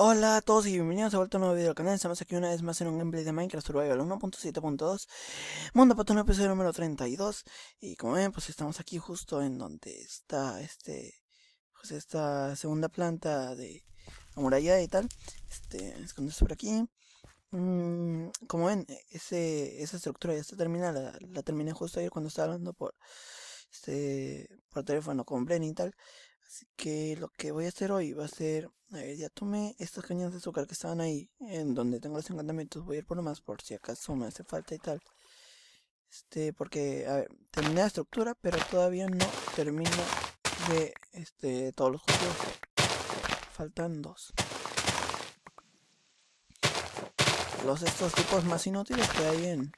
Hola a todos y bienvenidos a vuelta a un nuevo video del canal, estamos aquí una vez más en un gameplay de Minecraft Survival 1.7.2 Mundo Patón episodio número 32 Y como ven pues estamos aquí justo en donde está este Pues esta segunda planta de muralla y tal Este, esto por aquí mm, Como ven, ese, esa estructura ya está terminada, la, terminé justo ayer cuando estaba hablando por Este, por teléfono con y tal Así que lo que voy a hacer hoy va a ser, a ver, ya tomé estas cañas de azúcar que estaban ahí, en donde tengo los encantamientos, voy a ir por más por si acaso me hace falta y tal. Este, porque, a ver, terminé la estructura, pero todavía no termino de, este, todos los cultivos. Faltan dos. Los estos tipos más inútiles que hay en...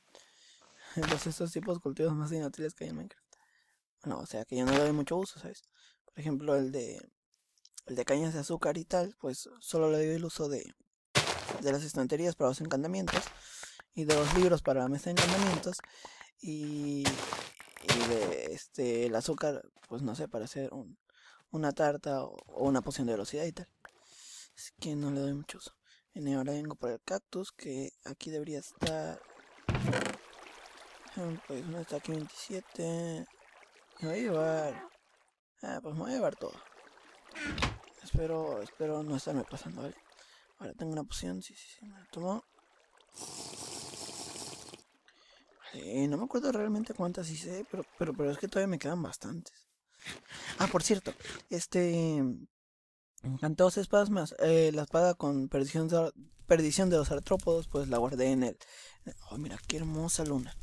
Los estos tipos cultivos más inútiles que hay en Minecraft. Bueno, o sea que ya no le doy mucho uso, ¿sabes? ejemplo, el de, el de cañas de azúcar y tal, pues solo le doy el uso de, de las estanterías para los encantamientos y de los libros para la mesa de encantamientos y, de este el azúcar pues no sé para hacer un, una tarta o, una poción de velocidad y tal así que no le doy mucho uso en ahora vengo por el cactus que aquí debería estar ah, pues no está aquí 27 me llevar Ah, pues me voy a llevar todo. Espero, espero no estarme pasando, ¿vale? Ahora tengo una poción, sí, sí, sí, me la tomo. no me acuerdo realmente cuántas hice, pero, pero, pero es que todavía me quedan bastantes. Ah, por cierto, este... Encantó espasmas, eh, la espada con perdición de, perdición de los artrópodos, pues la guardé en el... Oh, mira, qué hermosa luna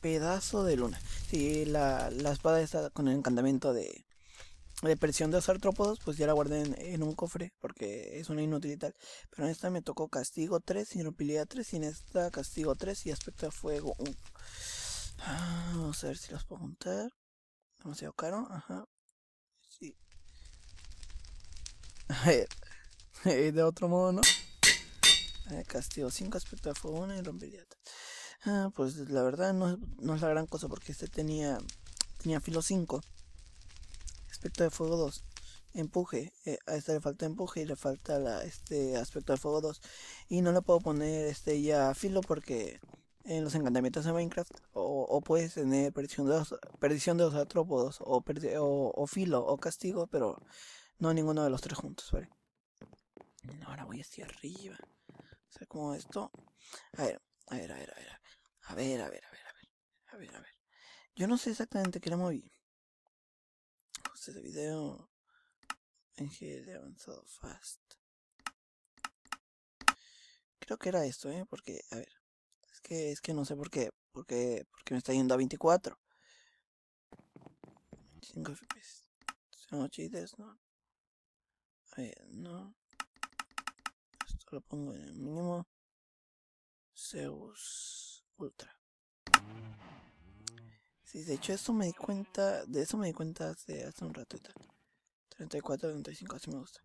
pedazo de luna. Si la, espada está con el encantamiento de, Depresión de los artrópodos, pues ya la guardé en, un cofre porque es una inútil y tal. Pero en esta me tocó castigo 3, inmovilidad 3 y en esta castigo 3 y aspecto de fuego 1. Ah, vamos a ver si los puedo juntar. Demasiado caro, ajá. Sí. A ver. de otro modo, ¿no? castigo 5, aspecto de fuego 1 y rompería Ah, pues la verdad no, no es la gran cosa porque este tenía, tenía filo 5. Aspecto de fuego 2. Empuje. Eh, a este le falta empuje y le falta la, este aspecto de fuego 2. Y no le puedo poner este ya filo porque en los encantamientos de Minecraft o, puedes tener perdición de los, perdición de atrópodos o, filo o castigo, pero no ninguno de los tres juntos, ¿vale? Ahora voy hacia arriba. O sea, como esto. a ver, a ver, a ver. A ver, a ver, a ver, a ver. A ver, a ver. Yo no sé exactamente qué era moví. Este de video. En de avanzado fast. Creo que era esto, ¿eh? Porque, a ver. Es que, es que no sé por qué. Porque, porque me está yendo a 24. 25 FPS. y 10, no. A ver, no. Esto lo pongo en el mínimo. Zeus. Ultra. Sí, de hecho eso me di cuenta, de eso me di cuenta hace, rato un tal 34, 35, así me gusta.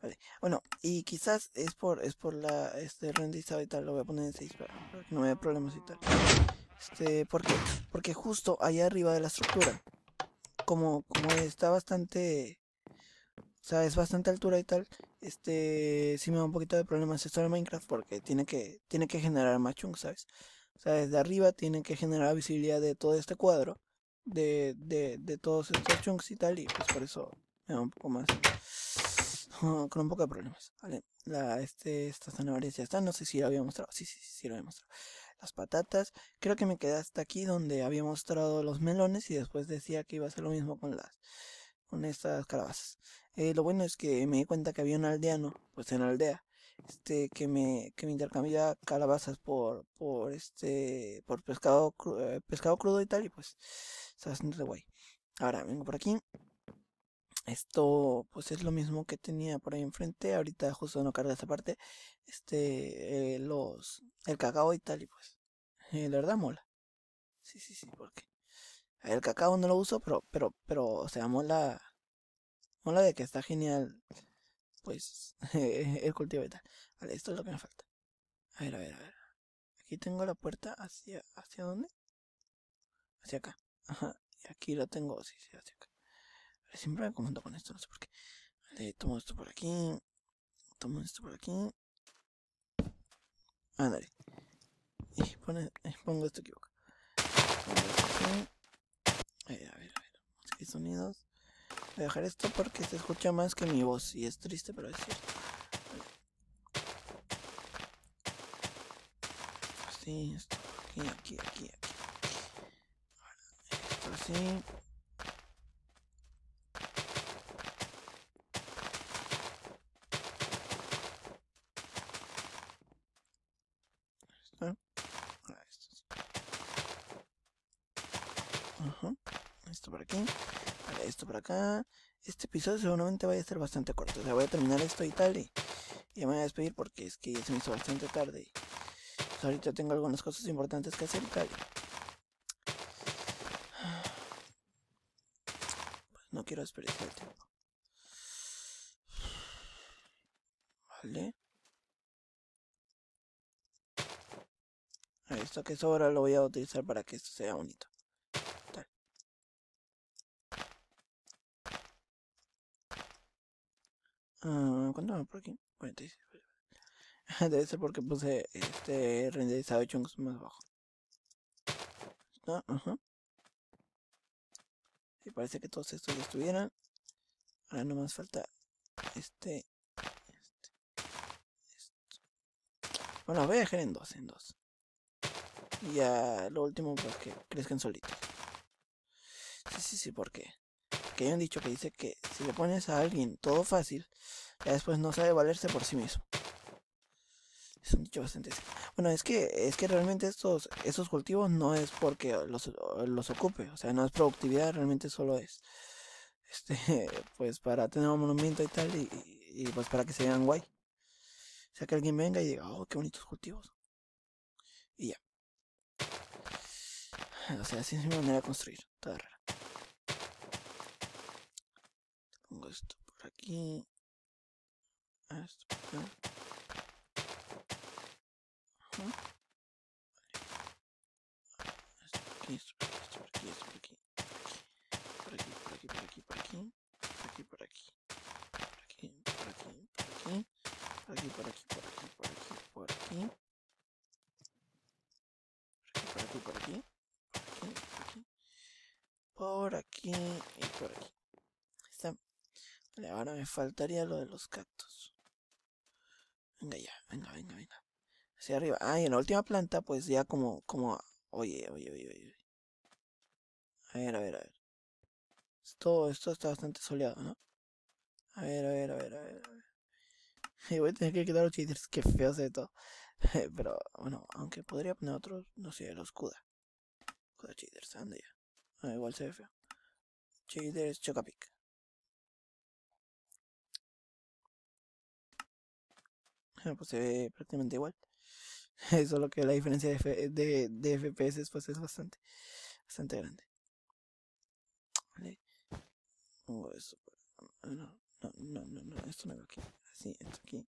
Vale. Bueno, y quizás es por es por la este rendizado y tal, lo voy a poner en 6 para, que no haya problemas y tal. Este, porque porque justo allá arriba de la estructura como como está bastante o sea, es bastante altura y tal, este sí me da un poquito de problemas esto en Minecraft porque tiene que tiene que generar más chung, ¿sabes? O sea, desde arriba tienen que generar visibilidad de todo este cuadro, de, de, de todos estos chunks y tal, y pues por eso me da un poco más. Ah, con un poco de problemas. Vale, la, este, estas ya están, no sé si la había mostrado. Sí, sí, sí, sí lo había mostrado. Las patatas, creo que me quedé hasta aquí donde había mostrado los melones y después decía que iba a ser lo mismo con las con estas calabazas. Eh, lo bueno es que me di cuenta que había un aldeano, pues en la aldea, este, que me, que me intercambia calabazas por, por este, por pescado, crudo, eh, pescado crudo y tal, y pues, está bastante guay. Ahora, vengo por aquí. Esto, pues es lo mismo que tenía por ahí enfrente, ahorita justo no carga esa parte, este, eh, los, el cacao y tal, y pues, eh, la verdad mola. Sí, sí, sí, porque el cacao no lo uso, pero, pero, pero, o sea, mola, mola de que está genial pues eh, el cultivo y tal. Vale, esto es lo que me falta. A ver, a ver, a ver. Aquí tengo la puerta hacia... ¿Hacia dónde? Hacia acá. Ajá. Y aquí lo tengo, sí, sí, hacia acá. siempre me comento con esto, no sé por qué. Vale, tomo esto por aquí. Tomo esto por aquí. Ándale. Y pone, pongo esto equivocado. A ver, a ver, a ver. sonidos voy a dejar esto porque se escucha más que mi voz y es triste, pero es cierto. aquí, aquí, así. Este episodio seguramente vaya a ser bastante corto. O sea, voy a terminar esto y tal. Y, me voy a despedir porque es que ya se me hizo bastante tarde. Pues ahorita tengo algunas cosas importantes que hacer y tal. Pues no quiero desperdiciar el tiempo. Vale. Esto que sobra lo voy a utilizar para que esto sea bonito. Ah, ¿Cuánto va por aquí? 46. Debe ser porque puse este renderizado chunks más bajo. No, ah, Y parece que todos estos ya estuvieran. Ahora no más falta este, este, Bueno, voy a dejar en dos, en dos. Y ya lo último pues que crezcan solitos. Sí, sí, sí, porque hay un dicho que dice que si le pones a alguien todo fácil, ya después no sabe valerse por sí mismo. Es un dicho bastante... Bueno, es que, es que realmente estos, estos cultivos no es porque los, ocupe, o sea, no es productividad, realmente solo es, este, pues para tener un monumento y tal, y, pues para que se vean guay. O sea, que alguien venga y diga, oh, qué bonitos cultivos. Y ya. O sea, así es mi manera de construir, toda rara. Pongo esto por aquí. Esto por Ajá. Vale. Esto por aquí, esto por aquí. me faltaría lo de los cactus. Venga ya, venga, venga, venga. Hacia arriba. Ah, y en la última planta, pues ya como, como... Oye, oye, oye, oye. A ver, a ver, a ver. Esto, esto está bastante soleado, ¿no? A ver, a ver, a ver, a ver. Y voy a tener que quitar los cheaters, que feo se todo. Pero bueno, aunque podría poner otros, no sé, los CUDA. CUDA cheaters, anda ya. Ah, igual se ve feo. Cheaters Chocapic. pues se ve prácticamente igual. Solo que la diferencia de, de, de, FPS pues es bastante, bastante grande. Vale. No, no, no, no, no, esto no va aquí. Así, esto aquí.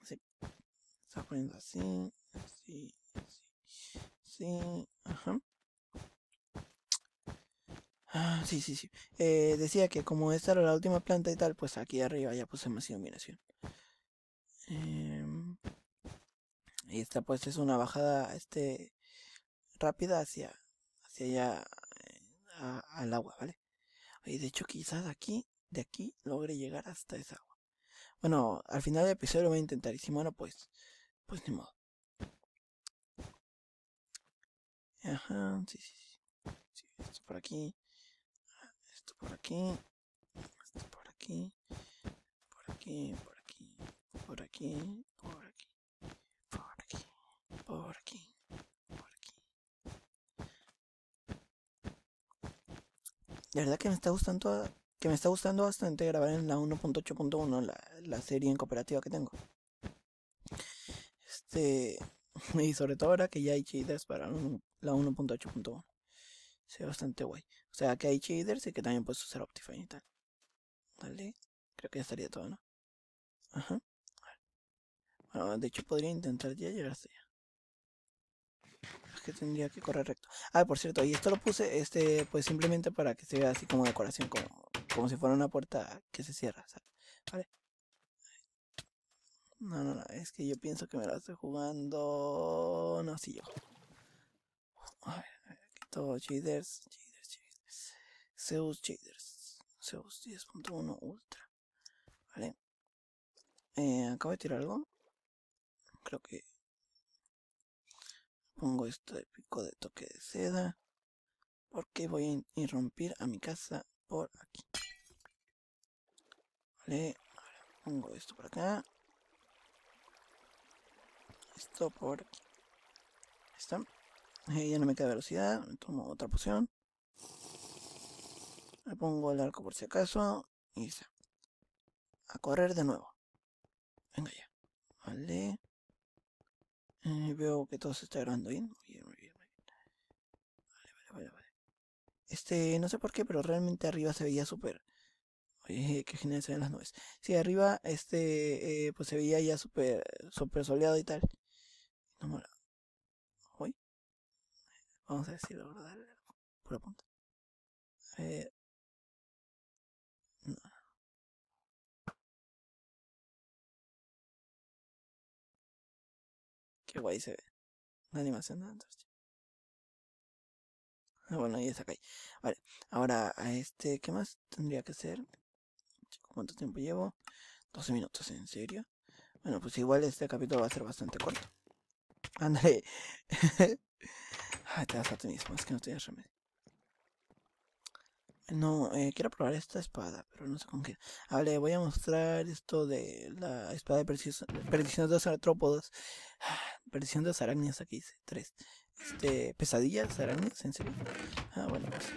Así. Está poniendo así, así, así. Sí, ajá. Ah, sí, sí, sí. Eh, decía que como esta era la última planta y tal, pues aquí arriba ya puse más iluminación. Em, y esta pues es una bajada este rápida hacia, hacia allá eh, al agua, ¿vale? Y de hecho quizás aquí, de aquí, logre llegar hasta esa agua. Bueno, al final del episodio voy a intentar. Y si bueno, pues, pues ni modo. Ajá, sí, sí, sí. por aquí. Esto por aquí. Esto por aquí. Por aquí, por aquí. Por aquí, por aquí. Por aquí, por aquí. Por aquí. La verdad que me está gustando que me está gustando bastante grabar en la 1.8.1 la, serie en cooperativa que tengo. Este y sobre todo ahora que ya hay cheaters para la 1.8.1. Se ve bastante guay. O sea, que hay shaders y que también puedes usar Optifine y tal. Vale. Creo que ya estaría todo, ¿no? Ajá. Bueno, de hecho podría intentar ya llegar hasta allá. Es que tendría que correr recto. Ah, por cierto, y esto lo puse este pues simplemente para que se vea así como decoración, como, como si fuera una puerta que se cierra, Vale. No, no, no, es que yo pienso que me la estoy jugando. No, sí, yo. A ver jaders Zeus jaders Zeus 10.1 Ultra, ¿vale? Eh, acabo de tirar algo, creo que pongo esto de pico de toque de seda, porque voy a irrumpir a mi casa por aquí. Vale, pongo esto por acá. Esto por aquí ya no me queda velocidad, tomo otra poción. Le pongo el arco por si acaso. Y ya. A correr de nuevo. Venga ya. Vale. Eh, veo que todo se está grabando bien. Muy bien, muy bien, Vale, vale, vale, Este, no sé por qué, pero realmente arriba se veía súper... Oye, eh, qué genial se ven las nubes. Sí, arriba, este, eh, pues se veía ya súper, súper soleado y tal. No mola. Vamos a decir la verdad. Puro punto. A eh, No. Qué guay se ve. La animación de Ah, bueno, ahí está acá. Vale, ahora a este, ¿qué más tendría que hacer? ¿Cuánto tiempo llevo? 12 minutos, ¿en serio? Bueno, pues igual este capítulo va a ser bastante corto. Ándale. Ah, te das a ti es que no tienes remedio. No, eh, quiero probar esta espada, pero no sé con qué. Vale, ah, voy a mostrar esto de la espada de perdición de los artrópodos. Ah, perdición de arañas aquí dice, tres. Este, pesadillas, arañas, en serio. Ah, bueno, pues,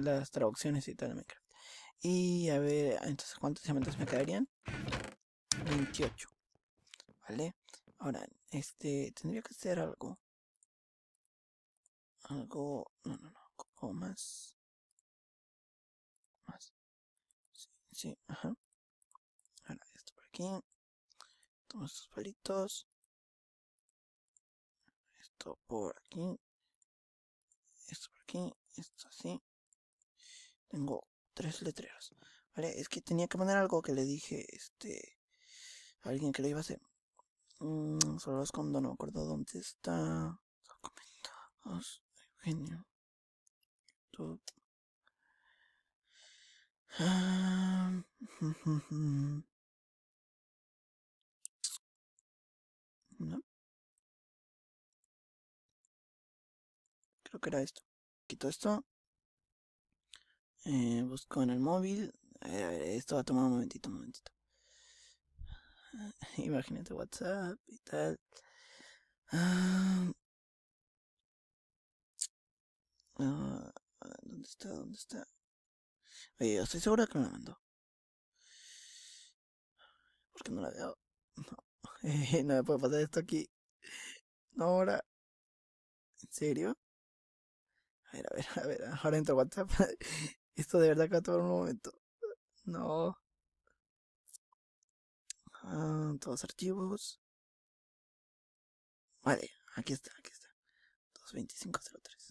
las traducciones y tal de Minecraft. Y a ver, entonces, ¿cuántos diamantes me quedarían? 28. ¿Vale? Ahora, este, tendría que hacer algo algo, no, no, no, o más, más, sí, sí, ajá, ahora esto por aquí, tomo estos palitos, esto por aquí, esto por aquí, esto así, tengo tres letreros, vale, es que tenía que poner algo que le dije, este, alguien que lo iba a hacer, mm, solo lo cuando no me acuerdo dónde está, documentos, genio. Ah, Creo que era esto. Quito esto. Eh, busco en el móvil. esto va a tomar un momentito, un momentito. Ah, Imagínate WhatsApp y tal. Ah, Ah, ¿Dónde está? ¿Dónde está? Oye, estoy segura que me la mandó. Porque no la veo. No. no me puede pasar esto aquí. No, ahora. ¿En serio? A ver, a ver, a ver. Ahora entro a WhatsApp. esto de verdad que va a un momento. No. Ah, todos archivos. Vale, aquí está, aquí está. 22503.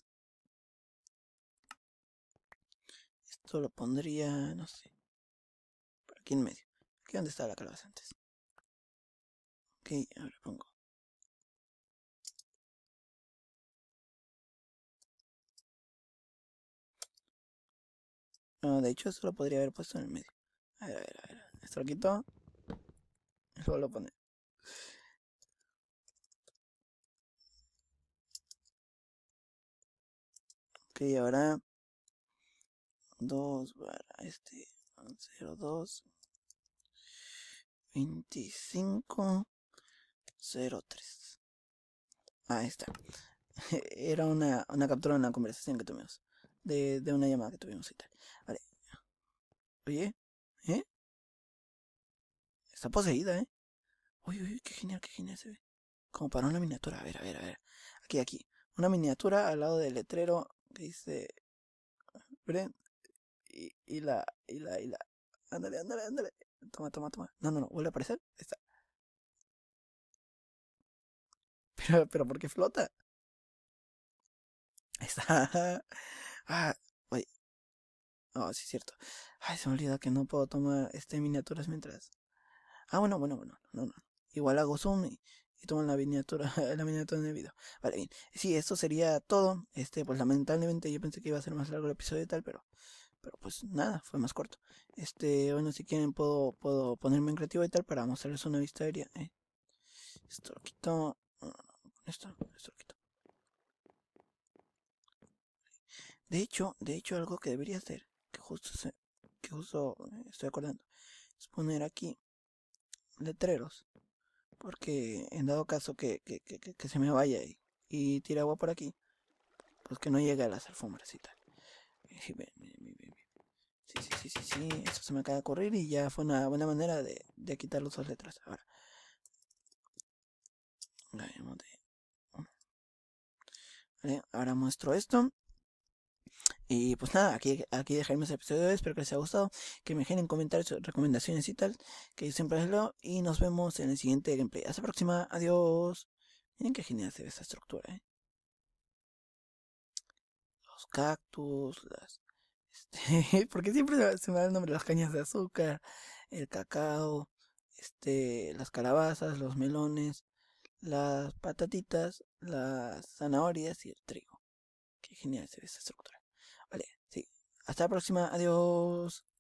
lo pondría, no sé, por aquí en medio. Aquí donde estaba la calabaza antes. Ok, ahora pongo. No, de hecho eso podría haber puesto en el medio. A ver, a ver, a ver. Esto lo quito. Eso lo pone. Ok, ahora 2 para este 02 25 03 ahí está era una, una captura de una conversación que tuvimos de, una llamada que tuvimos y tal oye ¿eh? está poseída eh uy uy qué genial qué genial se ve como para una miniatura a ver a ver a ver aquí aquí una miniatura al lado del letrero que dice y, la, y la, y la. Ándale, ándale, andale Toma, toma, toma. No, no, no, vuelve a aparecer. está. Pero, pero, ¿por qué flota? Ahí está. Ah, oye. Oh, sí, es cierto. Ay, se me olvida que no puedo tomar este miniaturas mientras. Ah, bueno, bueno, bueno. No, no. Igual hago zoom y, tomo toman la miniatura, la miniatura en el video. Vale, bien. Sí, esto sería todo. Este, pues lamentablemente yo pensé que iba a ser más largo el episodio y tal, pero pero pues nada, fue más corto. Este, bueno, si quieren puedo, puedo ponerme en creativo y tal para mostrarles una vista aérea. Eh. Esto lo quito. Esto, esto lo quito. De hecho, de hecho algo que debería hacer, que justo que justo eh, estoy acordando, es poner aquí letreros. Porque en dado caso que, que, que, se me vaya y, y agua por aquí, pues que no llegue a las alfombras y tal. Sí, sí, sí, sí, sí, eso se me acaba de ocurrir y ya fue una buena manera de, quitar los dos letras. Ahora. Vale, ahora muestro esto. Y pues nada, aquí, aquí dejaremos el episodio de hoy. Espero que les haya gustado. Que me generen comentarios, recomendaciones y tal. Que yo siempre les Y nos vemos en el siguiente gameplay. Hasta la próxima. Adiós. Miren que genial se ve esta estructura, ¿eh? Los cactus, las este, porque siempre se me dan el nombre las cañas de azúcar, el cacao, este, las calabazas, los melones, las patatitas, las zanahorias y el trigo. Qué genial se ve esta estructura. Vale, sí. Hasta la próxima. Adiós.